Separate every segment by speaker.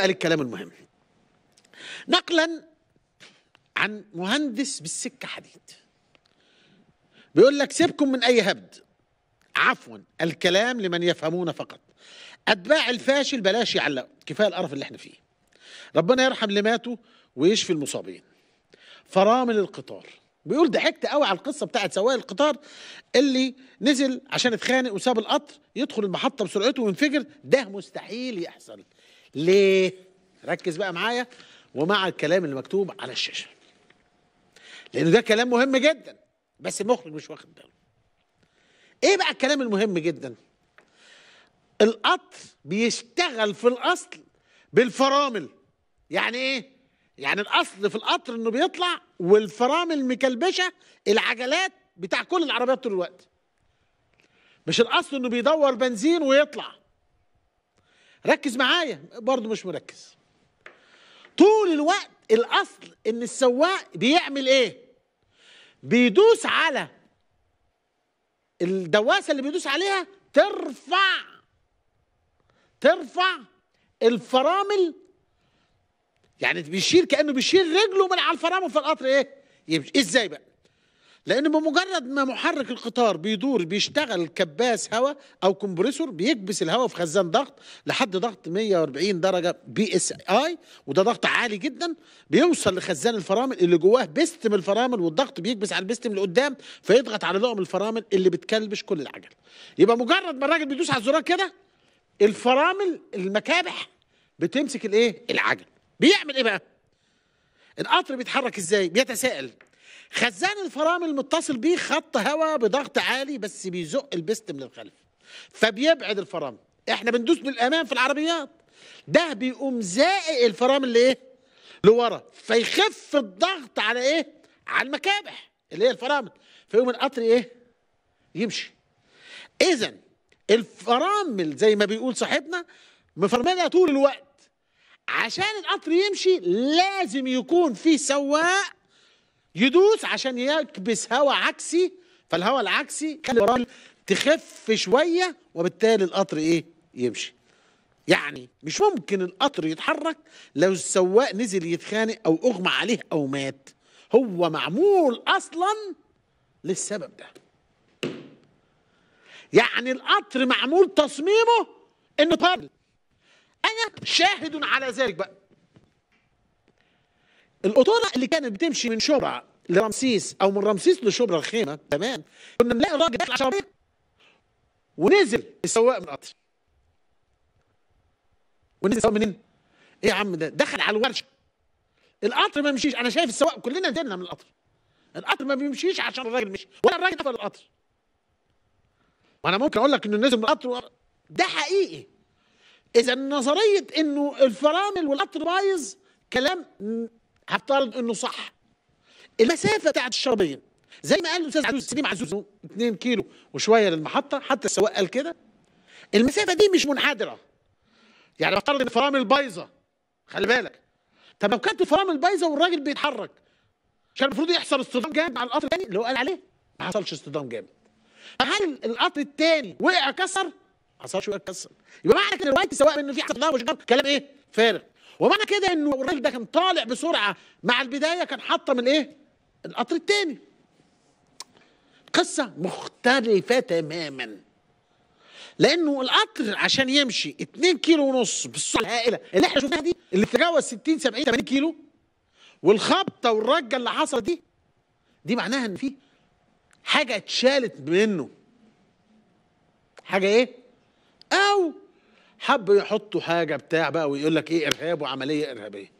Speaker 1: قال الكلام المهم نقلا عن مهندس بالسكة حديد بيقول لك سيبكم من أي هبد عفوا الكلام لمن يفهمون فقط أتباع الفاشل بلاش يعلقوا كفاية القرف اللي احنا فيه ربنا يرحم اللي ماتوا ويشفي المصابين فرامل القطار بيقول ضحكت قوي على القصه بتاعت سواق القطار اللي نزل عشان اتخانق وساب القطر يدخل المحطه بسرعته وينفجر ده مستحيل يحصل ليه؟ ركز بقى معايا ومع الكلام اللي مكتوب على الشاشه. لان ده كلام مهم جدا بس المخرج مش واخد باله. ايه بقى الكلام المهم جدا؟ القطر بيشتغل في الاصل بالفرامل. يعني ايه؟ يعني الاصل في القطر انه بيطلع والفرامل مكلبشه العجلات بتاع كل العربيات طول الوقت. مش الاصل انه بيدور بنزين ويطلع ركز معايا برضو مش مركز طول الوقت الاصل ان السواق بيعمل ايه بيدوس على الدواسه اللي بيدوس عليها ترفع ترفع الفرامل يعني بيشيل كانه بيشيل رجله من على الفرامل في القطر ايه يمشي ازاي بقى لان بمجرد ما محرك القطار بيدور بيشتغل كباس هواء او كومبريسور بيكبس الهواء في خزان ضغط لحد ضغط 140 درجه بي اس اي وده ضغط عالي جدا بيوصل لخزان الفرامل اللي جواه بيستم الفرامل والضغط بيكبس على البيستم اللي قدام فيضغط على لقم الفرامل اللي بتكلبش كل العجل يبقى مجرد ما الراجل بيدوس على الزرار كده الفرامل المكابح بتمسك الايه العجل بيعمل ايه بقى القطر بيتحرك ازاي بيتساءل خزان الفرامل متصل بيه خط هواء بضغط عالي بس بيزق البست من الخلف فبيبعد الفرامل احنا بندوس للامام في العربيات ده بيقوم زائق الفرامل لايه لورا فيخف الضغط على ايه على المكابح اللي هي الفرامل فيقوم القطر ايه يمشي اذا الفرامل زي ما بيقول صاحبنا مفرمله طول الوقت عشان القطر يمشي لازم يكون في سواق يدوس عشان يكبس هواء عكسي فالهواء العكسي خلي تخف شويه وبالتالي القطر ايه يمشي يعني مش ممكن القطر يتحرك لو السواق نزل يتخانق او اغمى عليه او مات هو معمول اصلا للسبب ده يعني القطر معمول تصميمه انه طار انا شاهد على ذلك بقى القطاره اللي كانت بتمشي من شبرا لرمسيس او من رمسيس لشبرا الخيمه تمام كنا نلاقي الراجل داخل على ونزل السواق من القطر ونزل السواق منين؟ ايه يا عم ده دخل على الورشه القطر ما مشيش انا شايف السواق كلنا نزلنا من القطر القطر ما بيمشيش عشان الراجل مشي ولا الراجل دخل القطر وانا ممكن اقول لك انه نزل من القطر ده حقيقي اذا نظريه انه الفرامل والقطر بايظ كلام هفترض انه صح المسافه بتاعت الشربيه زي ما قال الاستاذ عزوز سليم عزوز 2 كيلو وشويه للمحطه حتى السواق قال كده المسافه دي مش منحدره يعني افترض ان الفرامل بايظه خلي بالك طب لو كانت الفرامل بايظه والراجل بيتحرك مش المفروض يحصل اصطدام جامد مع القطر الثاني اللي هو قال عليه ما حصلش اصطدام جامد هل القطر الثاني وقع كسر ما حصلش وقع كسر يبقى معنى كده دلوقتي سواء انه في حصل ضرب وشجار كلام ايه فارغ ومعنى كده انه الراجل ده كان طالع بسرعه مع البدايه كان حطم الايه؟ القطر الثاني قصه مختلفه تماما لانه القطر عشان يمشي 2 كيلو ونص بالسرعه الهائله اللي احنا شفناها دي اللي تجاوز 60 70 80 كيلو والخبطه والرجه اللي حصلت دي دي معناها ان في حاجه اتشالت منه حاجه ايه او حب يحطوا حاجه بتاع بقى ويقول لك ايه ارهاب وعمليه ارهابيه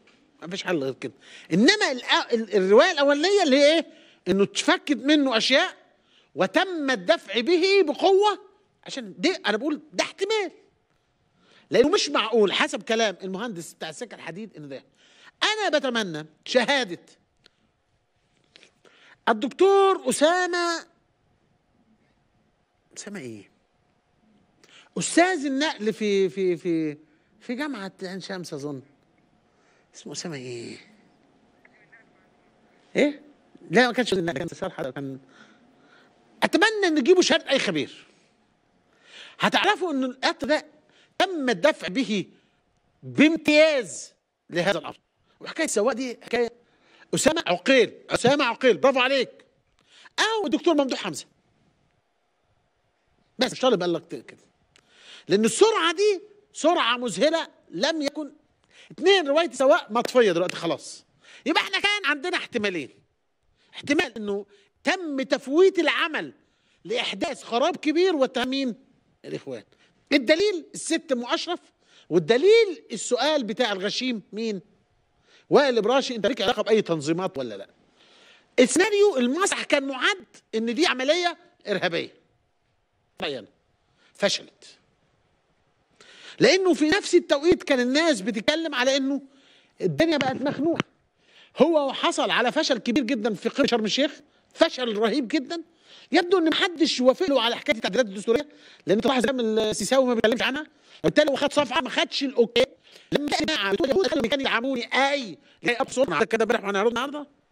Speaker 1: ما فيش حل غير كده انما الروايه الاولانيه اللي هي ايه انه اتفكت منه اشياء وتم الدفع به بقوه عشان دي انا بقول ده احتمال لانه مش معقول حسب كلام المهندس بتاع السكه الحديد ان ده انا بتمنى شهاده الدكتور اسامه اسامه ايه استاذ النقل في في في في جامعه عين شمس اظن اسمه اسامه ايه؟ ايه؟ لا ما كانش النقل كان صالح كان اتمنى ان نجيبوا شهاده اي خبير هتعرفوا ان القطر ده تم الدفع به بامتياز لهذا الامر وحكايه السواق دي حكايه اسامه عقيل اسامه عقيل برافو عليك او الدكتور ممدوح حمزه بس مش طالب قال لك كده لان السرعه دي سرعه مذهله لم يكن اثنين روايه سواء مطفيه دلوقتي خلاص يبقى احنا كان عندنا احتمالين احتمال انه تم تفويت العمل لاحداث خراب كبير وتامين الاخوان الدليل الست ام اشرف والدليل السؤال بتاع الغشيم مين وائل ابراشي انت ليك علاقه باي تنظيمات ولا لا السيناريو المسرح كان معد ان دي عمليه ارهابيه معينه فشلت لانه في نفس التوقيت كان الناس بتتكلم على انه الدنيا بقت مخنوقه هو حصل على فشل كبير جدا في قرية شرم الشيخ فشل رهيب جدا يبدو ان محدش وافق له على حكايه التعديلات الدستوريه لان انت لاحظ كلام السيساوي ما بيتكلمش عنها وبالتالي هو خد صفعه ما خدش الاوكي لما بتقول يا اليهود كانوا يدعموني اي لا ابصر كده امبارح وانا النهارده